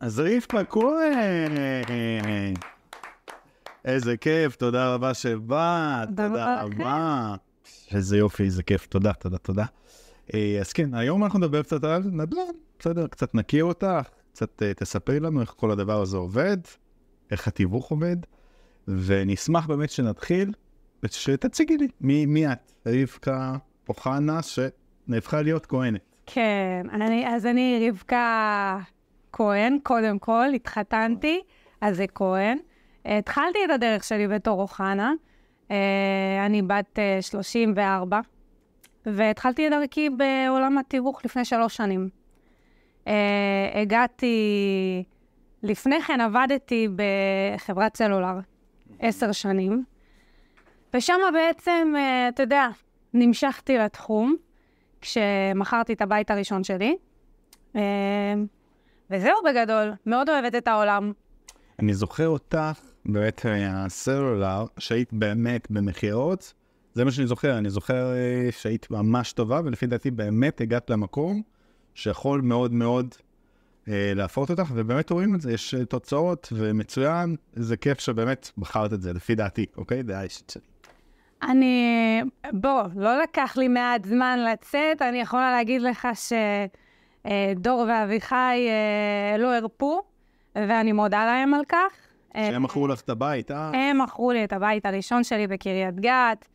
אז ריבקה כהן! איזה כיף, תודה רבה שבאת, תודה רבה. כן. איזה יופי, איזה כיף, תודה, תודה, תודה. אה, אז כן, היום אנחנו נדבר קצת על נדל"ן, בסדר? קצת נכיר אותך, קצת אה, תספרי לנו איך כל הדבר הזה עובד, איך התיווך עובד, ונשמח באמת שנתחיל, ושתציגי לי מי, מי את, רבקה אוחנה, שנהפכה להיות כהנת. כן, אני, אז אני רבקה כהן, קודם כל, התחתנתי, אז זה כהן. התחלתי את הדרך שלי בתור אוחנה, אה, אני בת 34, אה, והתחלתי את דרכי בעולם התיווך לפני שלוש שנים. אה, הגעתי, לפני כן עבדתי בחברת סלולר עשר שנים, ושם בעצם, אתה יודע, נמשכתי לתחום. כשמכרתי את הבית הראשון שלי. וזהו בגדול, מאוד אוהבת את העולם. אני זוכר אותך באמת אה, הסלולר, שהיית באמת במכירות, זה מה שאני זוכר, אני זוכר אה, שהיית ממש טובה, ולפי דעתי באמת הגעת למקום שיכול מאוד מאוד אה, להפרות אותך, ובאמת רואים את זה, יש אה, תוצאות ומצוין, זה כיף שבאמת בחרת את זה, לפי דעתי, אוקיי? דעה אישית שלי. אני, בוא, לא לקח לי מעט זמן לצאת, אני יכולה להגיד לך ש... אה, דור ואביחי אה, לא הרפו, ואני מודה להם על כך. אה, שהם מכרו לך את הבית, אה? הם מכרו לי את הבית הראשון שלי בקריית גת.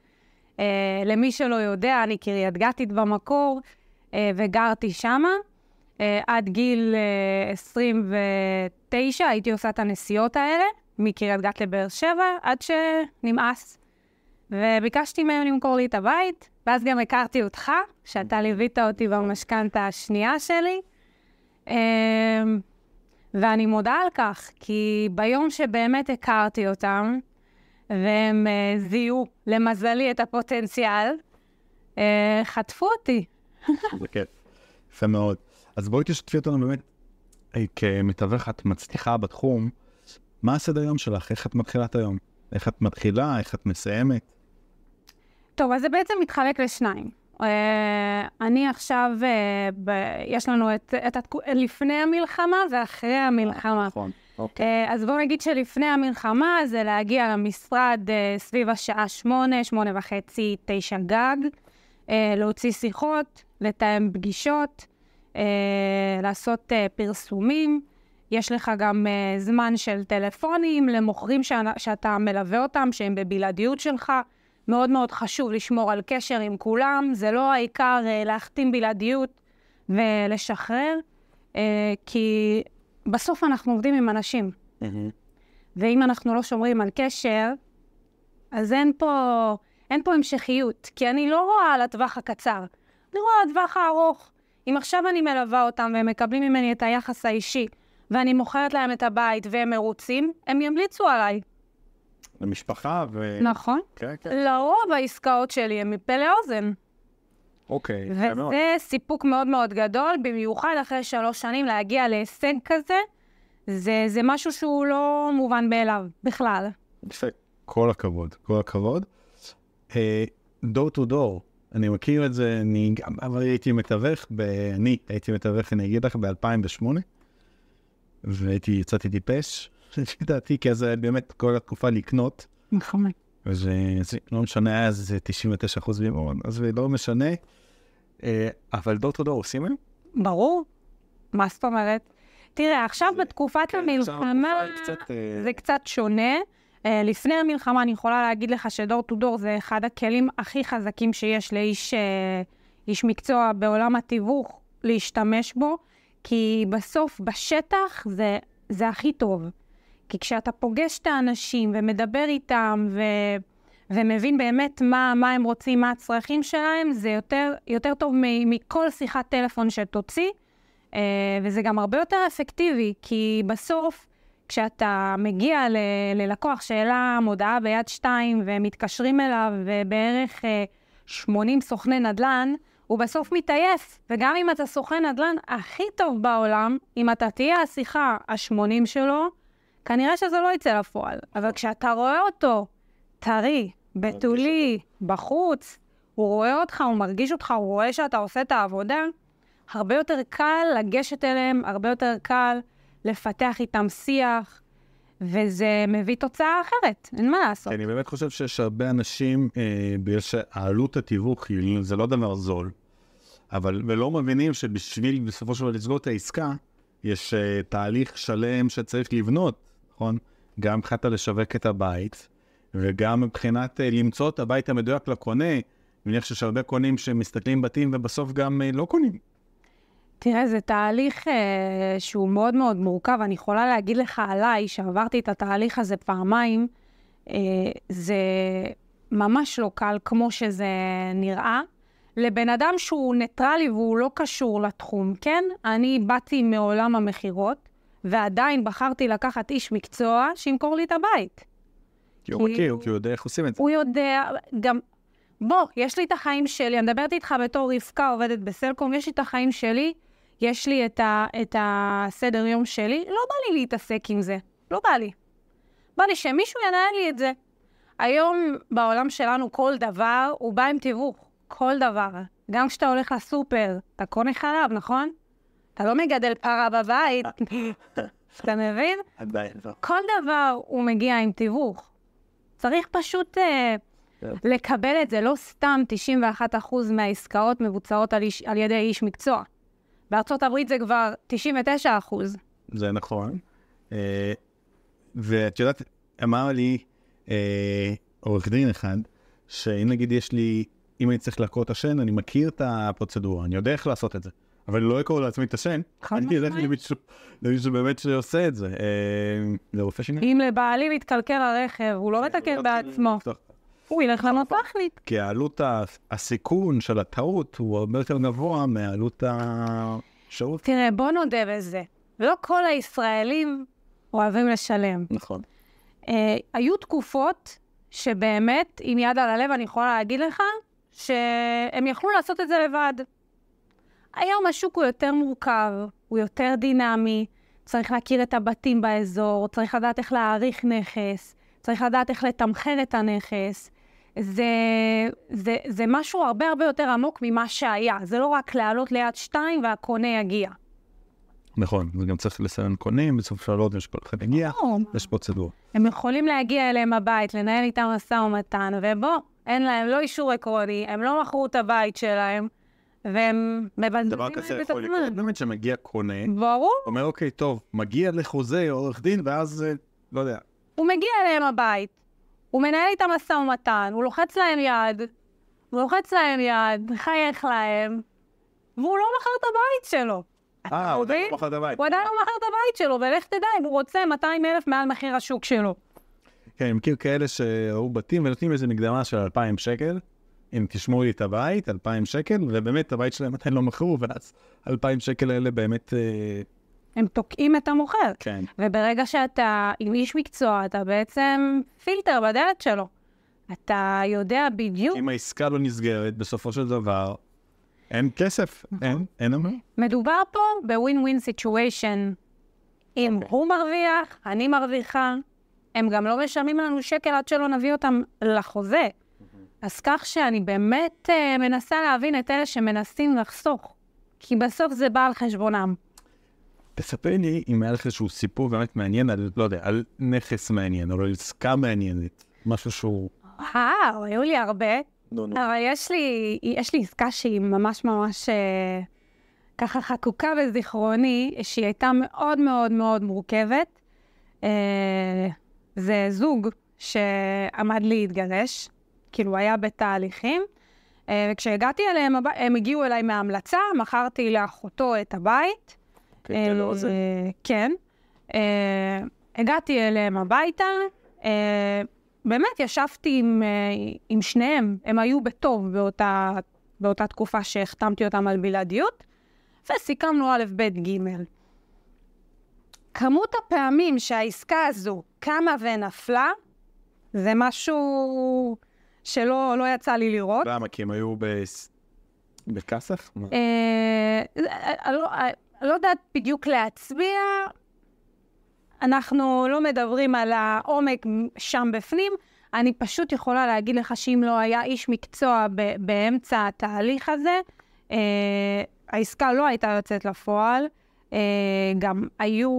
למי שלא יודע, אני קריית גתית במקור, וגרתי שמה. עד גיל 29 הייתי עושה את הנסיעות האלה, מקריית גת לבאר שבע, עד שנמאס. וביקשתי מהם למכור לי את הבית, ואז גם הכרתי אותך, שאתה ליווית אותי במשכנתה השנייה שלי. אמ, ואני מודה על כך, כי ביום שבאמת הכרתי אותם, והם אה, זיהו, למזלי, את הפוטנציאל, אה, חטפו אותי. זה כיף. יפה מאוד. אז בואי תשתפי אותנו באמת, אה, כמתווך את מצליחה בתחום, מה הסדר יום שלך? איך את מתחילה את היום? איך את מתחילה? איך את מסיימת? טוב, אז זה בעצם מתחלק לשניים. Uh, אני עכשיו, uh, ב- יש לנו את, את התקו... לפני המלחמה ואחרי המלחמה. נכון, אוקיי. Okay. אה, uh, אז בואו נגיד שלפני המלחמה זה להגיע למשרד סביב השעה שמונה, שמונה וחצי, תשע גג, להוציא שיחות, לתאם פגישות, לעשות פרסומים. יש לך גם זמן של טלפונים למוכרים שאתה מלווה אותם, שהם בבלעדיות שלך. מאוד מאוד חשוב לשמור על קשר עם כולם, זה לא העיקר אה, להחתים בלעדיות ולשחרר, אה, כי בסוף אנחנו עובדים עם אנשים. ואם אנחנו לא שומרים על קשר, אז אין פה, אין פה המשכיות, כי אני לא רואה על הטווח הקצר, אני רואה על הטווח הארוך. אם עכשיו אני מלווה אותם והם מקבלים ממני את היחס האישי, ואני מוכרת להם את הבית והם מרוצים, הם ימליצו עליי. למשפחה ו... נכון. כן, כן. לרוב העסקאות שלי הן מפה לאוזן. אוקיי, זה מאוד. וזה סיפוק מאוד מאוד גדול, במיוחד אחרי שלוש שנים להגיע להישג כזה, זה, זה משהו שהוא לא מובן מאליו בכלל. יפה, כל הכבוד, כל הכבוד. דור טו דור, אני מכיר את זה, אני גם אבל הייתי מתווך, ב... אני הייתי מתווך, אני אגיד לך, ב-2008, והייתי, יצאתי טיפש, לפי דעתי, כי אז באמת כל התקופה לקנות. נכון. וזה אה, לא משנה, אז זה 99 אחוז בימון, אז זה לא משנה. אה, אבל דור טו דור עושים היום? ברור. מה זאת אומרת? תראה, עכשיו בתקופת כן, המלחמה אה, זה קצת שונה. לפני המלחמה אני יכולה להגיד לך שדור טו דור זה אחד הכלים הכי חזקים שיש לאיש מקצוע בעולם התיווך להשתמש בו, כי בסוף בשטח זה, זה הכי טוב. כי כשאתה פוגש את האנשים ומדבר איתם ו... ומבין באמת מה, מה הם רוצים, מה הצרכים שלהם, זה יותר, יותר טוב מ- מכל שיחת טלפון שתוציא, אה, וזה גם הרבה יותר אפקטיבי, כי בסוף, כשאתה מגיע ל- ללקוח שאלה מודעה ביד שתיים ומתקשרים אליו, ובערך אה, 80 סוכני נדל"ן, הוא בסוף מתעייף, וגם אם אתה סוכן נדל"ן הכי טוב בעולם, אם אתה תהיה השיחה ה-80 שלו, כנראה שזה לא יצא לפועל, אבל כשאתה רואה אותו טרי, בתולי, בחוץ, הוא רואה אותך, הוא מרגיש אותך, הוא רואה שאתה עושה את העבודה, הרבה יותר קל לגשת אליהם, הרבה יותר קל לפתח איתם שיח, וזה מביא תוצאה אחרת, אין מה לעשות. כן, אני באמת חושב שיש הרבה אנשים, אה, בגלל שעלות התיווך היא, זה לא דבר זול, אבל, ולא מבינים שבשביל בסופו של דבר לסגור את העסקה, יש אה, תהליך שלם שצריך לבנות. נכון? גם מבחינת לשווק את הבית, וגם מבחינת אה, למצוא את הבית המדויק לקונה. אני מניח שיש הרבה קונים שמסתכלים בתים ובסוף גם אה, לא קונים. תראה, זה תהליך אה, שהוא מאוד מאוד מורכב. אני יכולה להגיד לך עליי, שעברתי את התהליך הזה פעמיים, אה, זה ממש לא קל כמו שזה נראה. לבן אדם שהוא ניטרלי והוא לא קשור לתחום, כן? אני באתי מעולם המכירות, ועדיין בחרתי לקחת איש מקצוע שימכור לי את הבית. כי הוא מכיר, הוא... כי הוא יודע איך עושים את זה. הוא יודע, גם... בוא, יש לי את החיים שלי, אני מדברת איתך בתור רבקה עובדת בסלקום, יש לי את החיים שלי, יש לי את, ה... את הסדר יום שלי, לא בא לי להתעסק עם זה, לא בא לי. בא לי שמישהו ינהל לי את זה. היום בעולם שלנו כל דבר הוא בא עם תיווך, כל דבר. גם כשאתה הולך לסופר, אתה קונה חלב, נכון? אתה לא מגדל פרה בבית, אתה מבין? עדיין לא. כל דבר הוא מגיע עם תיווך. צריך פשוט uh, לקבל את זה. לא סתם 91% מהעסקאות מבוצעות על, איש, על ידי איש מקצוע. בארצות הברית זה כבר 99%. זה נכון. Uh, ואת יודעת, אמר לי uh, עורך דין אחד, שאם נגיד יש לי, אם אני צריך לעקור את השן, אני מכיר את הפרוצדורה, אני יודע איך לעשות את זה. אבל אני לא אקרוא לעצמי את השן. חד משמעית. אני אלך למישהו שבאמת שעושה את זה. זה אה, רופא שיניים. אם לבעלי מתקלקל הרכב, הוא לא כן, מתקן בעצמו. הוא ילך למפחנית. כי העלות, הסיכון של הטעות הוא הרבה יותר גבוה מעלות השירות. תראה, בוא נודה בזה. לא כל הישראלים אוהבים לשלם. נכון. אה, היו תקופות שבאמת, עם יד על הלב, אני יכולה להגיד לך, שהם יכלו לעשות את זה לבד. היום השוק הוא יותר מורכב, הוא יותר דינמי, צריך להכיר את הבתים באזור, צריך לדעת איך להעריך נכס, צריך לדעת איך לתמחר את הנכס. זה, זה, זה משהו הרבה הרבה יותר עמוק ממה שהיה. זה לא רק לעלות ליד שתיים והקונה יגיע. נכון, וגם צריך לסנן קונים, בסוף שלוש יש כל אחד יגיע, נכון. יש פרוצדורה. הם יכולים להגיע אליהם הבית, לנהל איתם משא ומתן, ובוא, אין להם לא אישור עקרוני, הם לא מכרו את הבית שלהם. והם מבזבזים להם את הזמן. באמת שמגיע קונה, ברור. אומר, אוקיי, טוב, מגיע לחוזה עורך דין, ואז, אה, לא יודע. הוא מגיע אליהם הבית, הוא מנהל איתם משא ומתן, הוא לוחץ להם יד, הוא לוחץ להם יד, מחייך להם, והוא לא מכר את הבית שלו. אה, הוא עדיין לא מכר את הבית. הוא עדיין לא מכר את הבית שלו, ולך תדע אם הוא רוצה 200 אלף מעל מחיר השוק שלו. כן, אני מכיר כאלה שראו בתים ונותנים איזה מקדמה של 2,000 שקל. אם תשמעו לי את הבית, 2,000 שקל, ובאמת הבית שלהם עדיין לא מכרו, ואז 2,000 שקל האלה באמת... אה, הם תוקעים את המוכר. כן. וברגע שאתה עם איש מקצוע, אתה בעצם פילטר בדלת שלו. אתה יודע בדיוק... אם העסקה לא נסגרת, בסופו של דבר, אין כסף, נכון. אין, אין אמור. מדובר פה בווין ווין סיטואשן. אם okay. אוקיי. הוא מרוויח, אני מרוויחה, הם גם לא משלמים לנו שקל עד שלא נביא אותם לחוזה. אז כך שאני באמת אה, מנסה להבין את אלה שמנסים לחסוך, כי בסוף זה בא על חשבונם. תספרי לי אם היה לך איזשהו סיפור באמת מעניין, על, לא יודע, על נכס מעניין, או על עסקה מעניינת, משהו שהוא... וואו, היו לי הרבה. לא, לא. אבל יש לי, יש לי עסקה שהיא ממש ממש אה, ככה חקוקה בזיכרוני, שהיא הייתה מאוד מאוד מאוד מורכבת. אה, זה זוג שעמד להתגרש, כאילו היה בתהליכים. אה, וכשהגעתי אליהם, הם הגיעו אליי מההמלצה, מכרתי לאחותו את הבית. אה, כן, לא זה. כן. הגעתי אליהם הביתה, אה, באמת ישבתי עם, עם שניהם, הם היו בטוב באותה, באותה תקופה שהחתמתי אותם על בלעדיות, וסיכמנו א', ב', ג'. כמות הפעמים שהעסקה הזו קמה ונפלה, זה משהו... שלא לא יצא לי לראות. למה? כי הם היו בכסף? אני אה, אה, לא, אה, לא יודעת בדיוק להצביע. אנחנו לא מדברים על העומק שם בפנים. אני פשוט יכולה להגיד לך שאם לא היה איש מקצוע באמצע התהליך הזה, אה, העסקה לא הייתה יוצאת לפועל. אה, גם היו,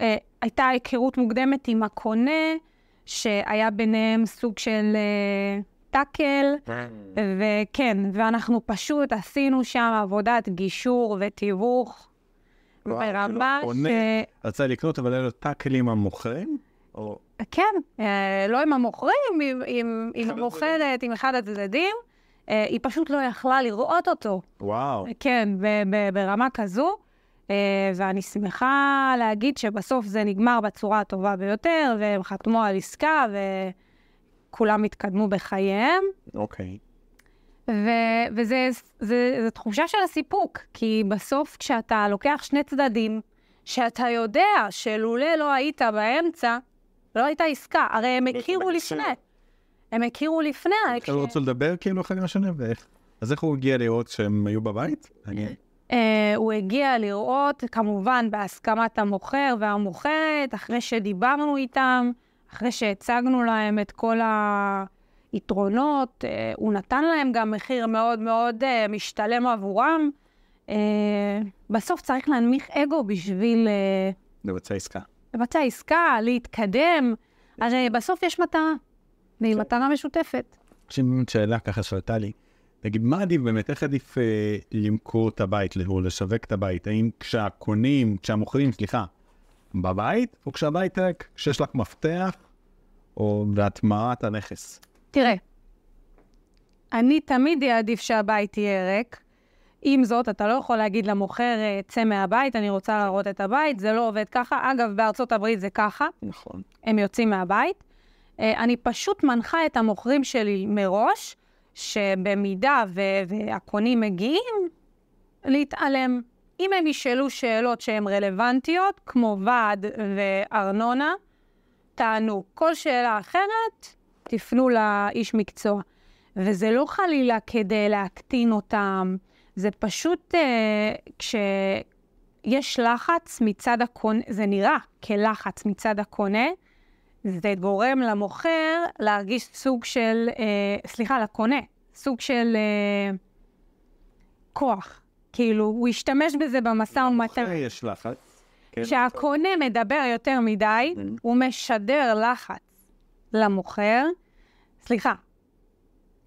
אה, הייתה היכרות מוקדמת עם הקונה, שהיה ביניהם סוג של... אה, טאקל, mm. וכן, ואנחנו פשוט עשינו שם עבודת גישור ותיווך ברמה כאילו, ש... רצה לקנות, אבל היה לו טאקל עם המוכרים? כן, אה, לא עם המוכרים, עם, עם, עם המוכרת, עם אחד הצדדים. אה, היא פשוט לא יכלה לראות אותו. וואו. כן, ברמה כזו. אה, ואני שמחה להגיד שבסוף זה נגמר בצורה הטובה ביותר, והם חתמו על עסקה, ו... כולם התקדמו בחייהם. אוקיי. Okay. וזו תחושה של הסיפוק, כי בסוף כשאתה לוקח שני צדדים, שאתה יודע שלולא לא היית באמצע, לא הייתה עסקה, הרי הם הכירו לפני. הם הכירו לפני. עכשיו הוא רוצה לדבר כאילו אחד עם השני, ואיך? אז איך הוא הגיע לראות שהם היו בבית? אה, הוא הגיע לראות, כמובן בהסכמת המוכר והמוכרת, אחרי שדיברנו איתם. אחרי שהצגנו להם את כל היתרונות, אה, הוא נתן להם גם מחיר מאוד מאוד אה, משתלם עבורם. אה, בסוף צריך להנמיך אגו בשביל... לבצע עסקה. לבצע עסקה, להתקדם. אז בסוף יש מטרה, והיא כן. מטרה משותפת. יש לי שאלה ככה שאלתה לי. תגיד, מה עדיף באמת? איך עדיף למכור את הבית או לשווק את הבית? האם כשהקונים, כשהמוכרים, סליחה, בבית, או כשהבית ריק, כשיש לך מפתח, או בהטמעת הנכס. תראה, אני תמיד אעדיף שהבית יהיה ריק. עם זאת, אתה לא יכול להגיד למוכר, אה, צא מהבית, אני רוצה להראות את הבית, זה לא עובד ככה. אגב, בארצות הברית זה ככה. נכון. הם יוצאים מהבית. אה, אני פשוט מנחה את המוכרים שלי מראש, שבמידה והקונים מגיעים, להתעלם. אם הם ישאלו שאלות שהן רלוונטיות, כמו ועד וארנונה, תענו. כל שאלה אחרת, תפנו לאיש מקצוע. וזה לא חלילה כדי להקטין אותם, זה פשוט uh, כשיש לחץ מצד הקונה, זה נראה כלחץ מצד הקונה, זה גורם למוכר להרגיש סוג של, uh, סליחה, לקונה, סוג של uh, כוח. כאילו, הוא השתמש בזה במשא לא, ומתן. יש לחץ. אה? כן. כשהקונה מדבר יותר מדי, mm-hmm. הוא משדר לחץ למוכר. סליחה,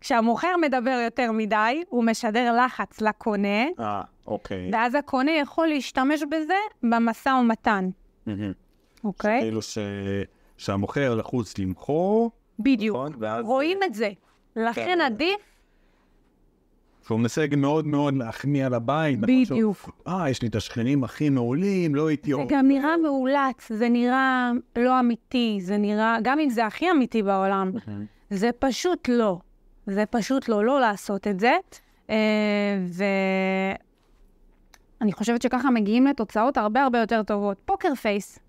כשהמוכר מדבר יותר מדי, הוא משדר לחץ לקונה. אה, אוקיי. ואז הקונה יכול להשתמש בזה במשא ומתן. Mm-hmm. אוקיי? כאילו שהמוכר לחוץ למכור. בדיוק. נכון? רואים את זה. לכן כן. עדיף והוא מנסה מאוד מאוד להחמיא על הבית. נכון? בדיוק. אה, יש לי את השכנים הכי מעולים, לא הייתי... זה עוד... גם נראה מאולץ, זה נראה לא אמיתי, זה נראה, גם אם זה הכי אמיתי בעולם, אוקיי. זה פשוט לא. זה פשוט לא, לא לעשות את זה. אה, ואני חושבת שככה מגיעים לתוצאות הרבה הרבה יותר טובות. פוקר פייס,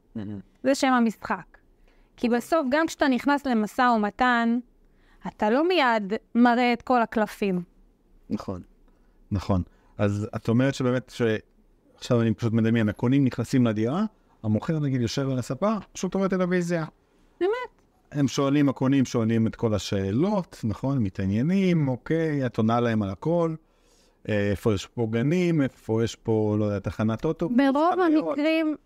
זה שם המשחק. כי בסוף, גם כשאתה נכנס למשא ומתן, אתה לא מיד מראה את כל הקלפים. נכון. נכון. אז את אומרת שבאמת, ש... עכשיו אני פשוט מדמיין, הקונים נכנסים לדירה, המוכר נגיד יושב על הספה, פשוט רואה טלוויזיה. באמת. הם שואלים, הקונים שואלים את כל השאלות, נכון? מתעניינים, אוקיי, את עונה להם על הכל. אה, איפה יש פה גנים, איפה יש פה, לא יודע, תחנת אוטו. ברוב המקרים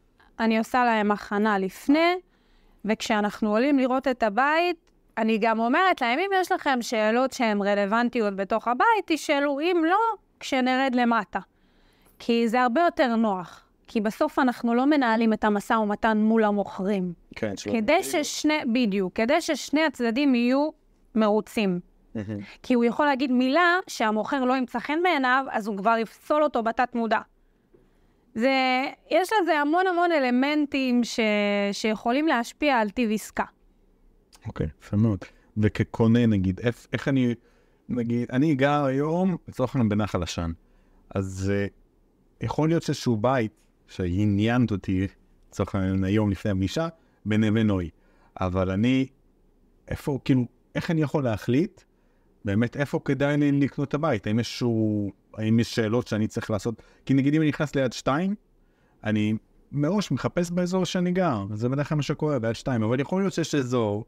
אני עושה להם הכנה לפני, וכשאנחנו עולים לראות את הבית, אני גם אומרת להם, אם יש לכם שאלות שהן רלוונטיות בתוך הבית, תשאלו, אם לא, כשנרד למטה. כי זה הרבה יותר נוח. כי בסוף אנחנו לא מנהלים את המשא ומתן מול המוכרים. כן, שלא... כדי ששני, בדיוק, כדי ששני הצדדים יהיו מרוצים. כי הוא יכול להגיד מילה שהמוכר לא ימצא חן בעיניו, אז הוא כבר יפסול אותו בתת מודע. זה, יש לזה המון המון אלמנטים ש, שיכולים להשפיע על טיב עסקה. אוקיי, יפה מאוד. וכקונה נגיד, איך אני, נגיד, אני גר היום לצורך העניין בנחל עשן, אז אה, יכול להיות שאיזשהו בית שעניינת אותי לצורך העניין היום לפני הפגישה, בנווה נוי, אבל אני, איפה, כאילו, איך אני יכול להחליט באמת איפה כדאי לי לקנות את הבית? האם יש, שהוא, האם יש שאלות שאני צריך לעשות? כי נגיד אם אני נכנס ליד שתיים, אני מראש מחפש באזור שאני גר, זה בדרך כלל מה שקורה ביד שתיים, אבל יכול להיות שיש אזור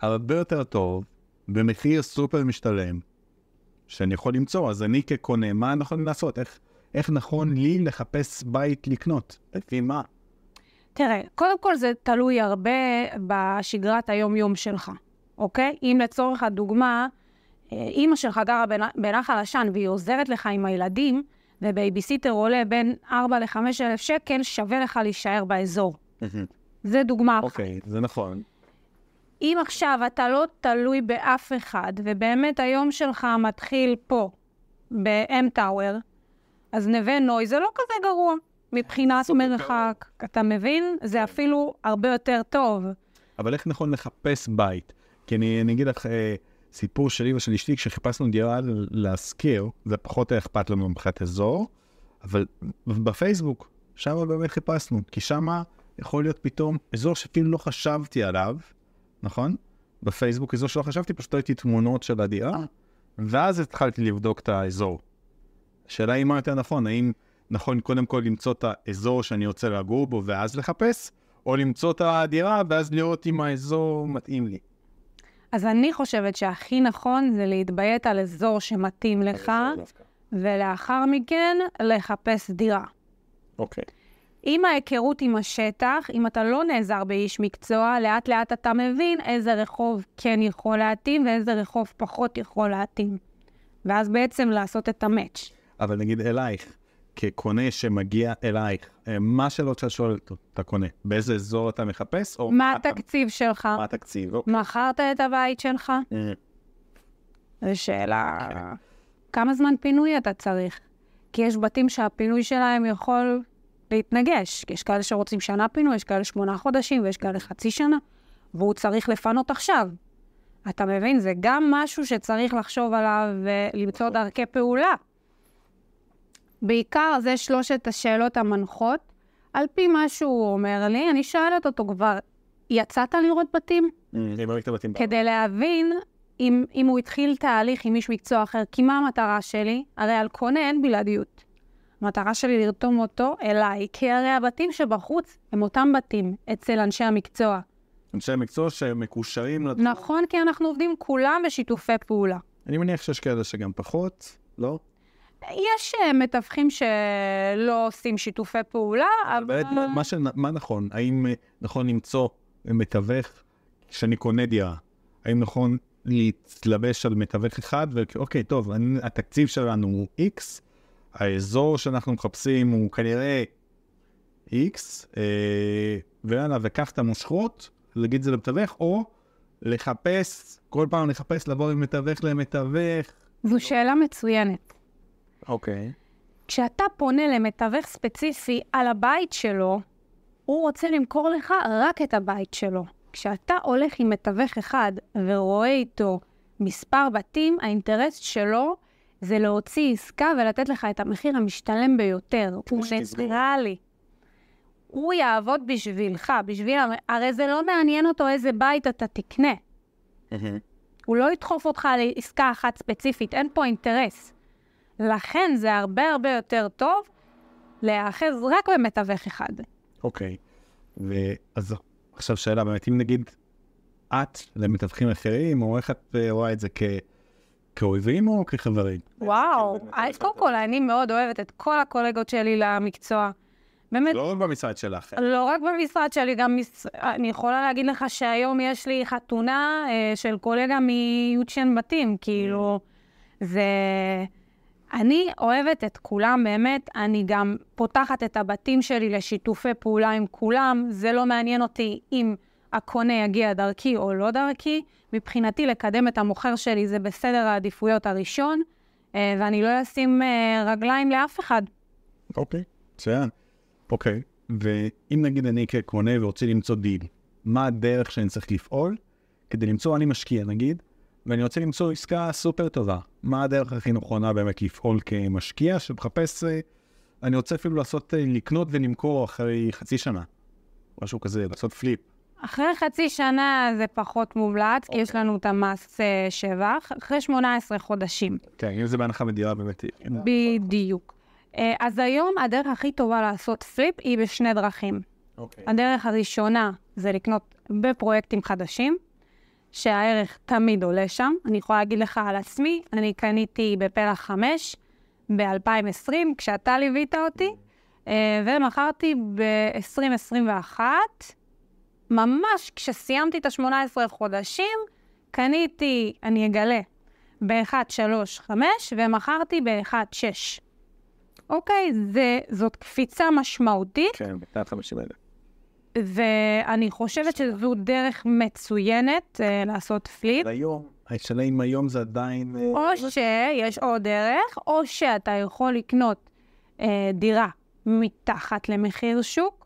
הרבה יותר טוב, במחיר סופר משתלם, שאני יכול למצוא. אז אני כקונה, מה נכון לעשות? איך, איך נכון לי לחפש בית לקנות? לפי מה? תראה, קודם כל זה תלוי הרבה בשגרת היום-יום שלך, אוקיי? אם לצורך הדוגמה, אה, אימא שלך גרה בנחל עשן והיא עוזרת לך עם הילדים, ובייביסיטר עולה בין 4 ל-5 אלף שקל, שווה לך להישאר באזור. זה דוגמה אחת. אוקיי, זה נכון. אם עכשיו אתה לא תלוי באף אחד, ובאמת היום שלך מתחיל פה, באמטאוור, אז נווה נוי זה לא כזה גרוע. מבחינת מרחק, אתה מבין? זה כן. אפילו הרבה יותר טוב. אבל איך נכון לחפש בית? כי אני, אני אגיד לך אה, סיפור שלי ושל אשתי, כשחיפשנו דירה להשכיר, זה פחות היה אכפת לנו מבחינת אזור, אבל בפייסבוק, שם באמת חיפשנו, כי שם יכול להיות פתאום אזור שאפילו לא חשבתי עליו, נכון? בפייסבוק היא שלא חשבתי, פשוט ראיתי תמונות של הדירה, אה. ואז התחלתי לבדוק את האזור. השאלה היא מה יותר נכון, האם נכון קודם כל למצוא את האזור שאני רוצה לגור בו ואז לחפש, או למצוא את הדירה ואז לראות אם האזור מתאים לי. אז אני חושבת שהכי נכון זה להתביית על אזור שמתאים לך, ולאחר מכן לחפש דירה. אוקיי. Okay. עם ההיכרות עם השטח, אם אתה לא נעזר באיש מקצוע, לאט לאט אתה מבין איזה רחוב כן יכול להתאים ואיזה רחוב פחות יכול להתאים. ואז בעצם לעשות את המאץ'. אבל נגיד אלייך, כקונה שמגיע אלייך, אה, מה השאלות שאת שואלת אתה קונה? באיזה אזור אתה מחפש? או מה התקציב אתה... שלך? מה התקציב? אוקיי. מכרת את הבית שלך? אה. זו שאלה... אוקיי. כמה זמן פינוי אתה צריך? כי יש בתים שהפינוי שלהם יכול להתנגש. יש כאלה שרוצים שנה פינוי, יש כאלה שמונה חודשים ויש כאלה חצי שנה, והוא צריך לפנות עכשיו. אתה מבין? זה גם משהו שצריך לחשוב עליו ולמצוא נכון. דרכי פעולה. בעיקר זה שלושת השאלות המנחות. על פי מה שהוא אומר לי, אני שואלת אותו כבר, יצאת לראות בתים? לא כדי להבין אם, אם הוא התחיל תהליך עם איש מקצוע אחר, כי מה המטרה שלי? הרי על קונה אין בלעדיות. המטרה שלי לרתום אותו אליי, כי הרי הבתים שבחוץ הם אותם בתים אצל אנשי המקצוע. אנשי המקצוע שמקושרים לתחום. נכון, כי אנחנו עובדים כולם בשיתופי פעולה. אני מניח שיש כאלה שגם פחות, לא? יש אה, מתווכים שלא עושים שיתופי פעולה, אבל... אבל... מה, ש... מה נכון? האם אה, נכון למצוא אה, מתווך שאני קונה דירה? האם נכון להתלבש על מתווך אחד, ואוקיי, טוב, אני, התקציב שלנו הוא איקס, האזור שאנחנו מחפשים הוא כנראה X, אה, ויאללה, וקח את המושכות, להגיד את זה למתווך, או לחפש, כל פעם לחפש לבוא עם מתווך למתווך. זו שאלה מצוינת. אוקיי. כשאתה פונה למתווך ספציפי על הבית שלו, הוא רוצה למכור לך רק את הבית שלו. כשאתה הולך עם מתווך אחד ורואה איתו מספר בתים, האינטרס שלו זה להוציא עסקה ולתת לך את המחיר המשתלם ביותר. הוא ניטרלי. הוא יעבוד בשבילך, בשביל... הרי זה לא מעניין אותו איזה בית אתה תקנה. הוא לא ידחוף אותך לעסקה אחת ספציפית, אין פה אינטרס. לכן זה הרבה הרבה יותר טוב להיאחז רק במתווך אחד. אוקיי. ואז עכשיו שאלה באמת, אם נגיד את למתווכים אחרים, או איך את אה, רואה את זה כ... כאויבים או כחברים? וואו, כן, כן, אז אה, כן. קודם כל, אני מאוד אוהבת את כל הקולגות שלי למקצוע. באמת... לא רק במשרד שלך. לא רק במשרד שלי, גם מש... אני יכולה להגיד לך שהיום יש לי חתונה אה, של קולגה מיוצ'ן בתים, כאילו, זה... אני אוהבת את כולם, באמת. אני גם פותחת את הבתים שלי לשיתופי פעולה עם כולם. זה לא מעניין אותי אם... עם... הקונה יגיע דרכי או לא דרכי. מבחינתי לקדם את המוכר שלי זה בסדר העדיפויות הראשון, אה, ואני לא אשים אה, רגליים לאף אחד. אוקיי, מצוין. אוקיי, ואם נגיד אני כקונה ורוצה למצוא דיל, מה הדרך שאני צריך לפעול כדי למצוא, אני משקיע נגיד, ואני רוצה למצוא עסקה סופר טובה. מה הדרך הכי נכונה באמת לפעול כמשקיע שמחפש, אה, אני רוצה אפילו לעשות, לקנות ולמכור אחרי חצי שנה. משהו כזה, לעשות פליפ. אחרי חצי שנה זה פחות מומלץ, okay. כי יש אוקיי. לנו את המס אה, שבח, אחרי 18 חודשים. כן, okay, אם זה בהנחה מדירה באמת... אה, כן. בדיוק. אה, אז היום הדרך הכי טובה לעשות פליפ היא בשני דרכים. Okay. אוקיי. הדרך הראשונה זה לקנות בפרויקטים חדשים, שהערך תמיד עולה שם. אני יכולה להגיד לך על עצמי, אני קניתי בפלח 5 ב-2020, כשאתה ליווית אותי, ומכרתי ב-2021. ממש כשסיימתי את ה-18 חודשים, קניתי, אני אגלה, ב-1.35 ומכרתי ב-1.6. אוקיי, זה, זאת קפיצה משמעותית. כן, בתת 50 אלף. ואני חושבת שזו דרך מצוינת אה, לעשות פליפ. היום, השאלה אם היום זה עדיין... אה, או לא- שיש עוד דרך, או שאתה יכול לקנות אה, דירה מתחת למחיר שוק,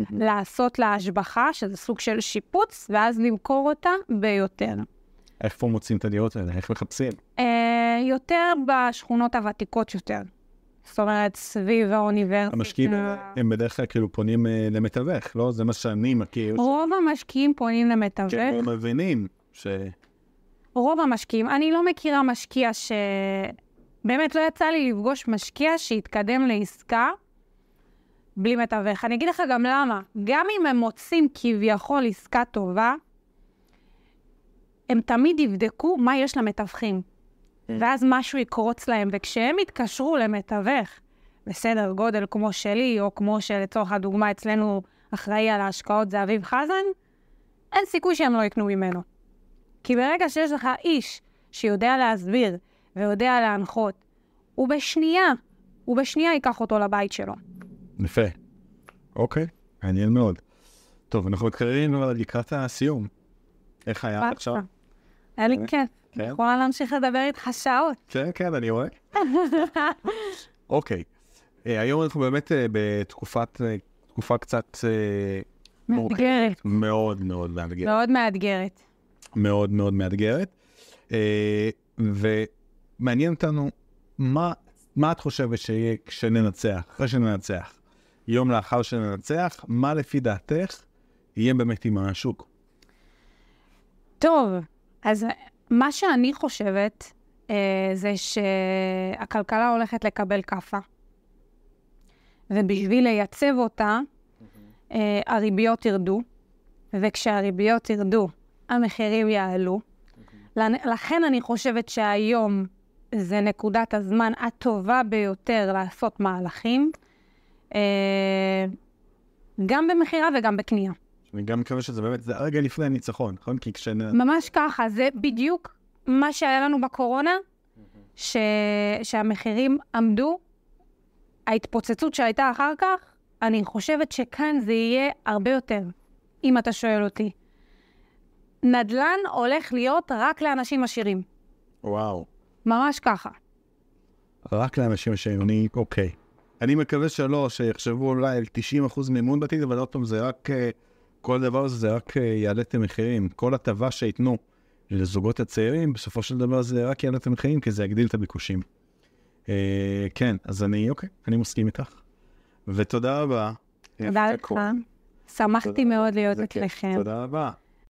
Mm-hmm. לעשות לה השבחה, שזה סוג של שיפוץ, ואז למכור אותה ביותר. איפה מוצאים את הדירות האלה? איך מחפשים? אה, יותר בשכונות הוותיקות יותר. זאת אומרת, סביב האוניברסיטה. המשקיעים הם בדרך כלל כאילו פונים אה, למתווך, לא? זה מה שאני מכיר. רוב המשקיעים פונים למתווך. כן, הם מבינים ש... רוב המשקיעים. אני לא מכירה משקיע ש... באמת לא יצא לי לפגוש משקיע שהתקדם לעסקה בלי מתווך. אני אגיד לך גם למה. גם אם הם מוצאים כביכול עסקה טובה, הם תמיד יבדקו מה יש למתווכים. כן. ואז משהו יקרוץ להם, וכשהם יתקשרו למתווך בסדר גודל כמו שלי, או כמו שלצורך הדוגמה אצלנו אחראי על ההשקעות זה אביב חזן, אין סיכוי שהם לא יקנו ממנו. כי ברגע שיש לך איש שיודע להסביר ויודע להנחות, הוא בשנייה, הוא בשנייה ייקח אותו לבית שלו. יפה. אוקיי, מעניין מאוד. טוב, אנחנו מתקרבים לקראת הסיום. איך היה עכשיו? היה לי כיף. כן? כן? אני יכולה להמשיך לדבר איתך שעות. כן, כן, אני רואה. אוקיי. אה, היום אנחנו באמת אה, בתקופת, אה, תקופה קצת... מאתגרת. מאוד מאוד מאתגרת. מאוד מאתגרת. מאוד מאוד מאתגרת. ומעניין אותנו, מה את חושבת שיהיה כשננצח, אחרי שננצח? יום לאחר שננצח, מה לפי דעתך יהיה באמת עם השוק? טוב, אז מה שאני חושבת אה, זה שהכלכלה הולכת לקבל כאפה, ובשביל לייצב אותה, אה, הריביות ירדו, וכשהריביות ירדו, המחירים יעלו. לכן אני חושבת שהיום זה נקודת הזמן הטובה ביותר לעשות מהלכים. אה, גם במכירה וגם בקנייה. אני גם מקווה שזה באמת, זה הרגע לפני הניצחון, נכון? כי כש... ממש ככה, זה בדיוק מה שהיה לנו בקורונה, ש... שהמחירים עמדו. ההתפוצצות שהייתה אחר כך, אני חושבת שכאן זה יהיה הרבה יותר, אם אתה שואל אותי. נדל"ן הולך להיות רק לאנשים עשירים. וואו. ממש ככה. רק לאנשים עשירים, אני... אוקיי. אני מקווה שלא, שיחשבו אולי על 90% מימון בעתיד, אבל עוד פעם, זה רק, אה, כל דבר הזה זה רק אה, יעלה את המחירים. כל הטבה שייתנו לזוגות הצעירים, בסופו של דבר זה רק יעלה את המחירים, כי זה יגדיל את הביקושים. אה, כן, אז אני, אוקיי, אני מסכים איתך. ותודה רבה. תודה לך. שמחתי מאוד להיות אצלכם. תודה רבה.